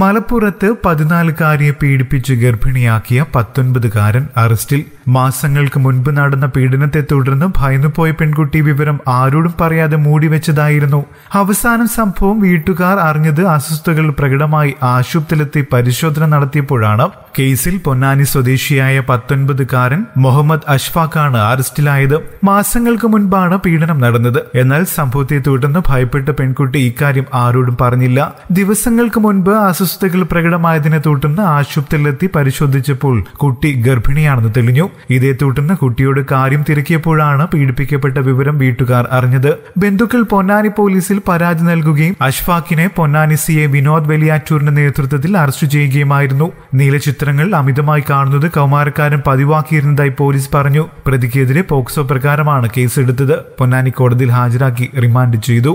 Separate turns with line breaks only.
മലപ്പുറത്ത് പതിനാലുകാരിയെ പീഡിപ്പിച്ച് ഗർഭിണിയാക്കിയ പത്തൊൻപതുകാരൻ അറസ്റ്റിൽ മാസങ്ങൾക്ക് മുൻപ് നടന്ന പീഡനത്തെ തുടർന്ന് ഭയന്നുപോയ പെൺകുട്ടി വിവരം ആരോടും പറയാതെ മൂടിവെച്ചതായിരുന്നു അവസാനം സംഭവം വീട്ടുകാർ അറിഞ്ഞത് അസ്വസ്ഥതകൾ പ്രകടമായി ആശുപത്രിയിലെത്തി പരിശോധന നടത്തിയപ്പോഴാണ് കേസിൽ പൊന്നാനി സ്വദേശിയായ പത്തൊൻപതുകാരൻ മുഹമ്മദ് അഷ്ഫാഖാണ് അറസ്റ്റിലായത് മാസങ്ങൾക്ക് മുൻപാണ് പീഡനം നടന്നത് എന്നാൽ സംഭവത്തെ തുടർന്ന് ഭയപ്പെട്ട പെൺകുട്ടി ഇക്കാര്യം ആരോടും പറഞ്ഞില്ല ദിവസങ്ങൾക്ക് മുൻപ് അസ്വസ്ഥതകൾ പ്രകടമായതിനെ തുടർന്ന് ആശുപത്രിയിലെത്തി പരിശോധിച്ചപ്പോൾ കുട്ടി ഗർഭിണിയാണെന്ന് തെളിഞ്ഞു ഇതേ തുടർന്ന് കുട്ടിയോട് കാര്യം തിരക്കിയപ്പോഴാണ് പീഡിപ്പിക്കപ്പെട്ട വിവരം വീട്ടുകാർ അറിഞ്ഞത് ബന്ധുക്കൾ പൊന്നാനി പോലീസിൽ പരാതി നൽകുകയും അഷ്ഫാഖിനെ പൊന്നാനി സിയെ വിനോദ് വെലിയാറ്റൂരിന്റെ നേതൃത്വത്തിൽ അറസ്റ്റ് ചെയ്യുകയുമായിരുന്നു നീലചിത്രങ്ങൾ അമിതമായി കാണുന്നത് കൗമാരക്കാരൻ പതിവാക്കിയിരുന്നതായി പോലീസ് പറഞ്ഞു പ്രതിക്കെതിരെ പോക്സോ പ്രകാരമാണ് കേസെടുത്തത് പൊന്നാനി കോടതിയിൽ ഹാജരാക്കി റിമാൻഡ് ചെയ്തു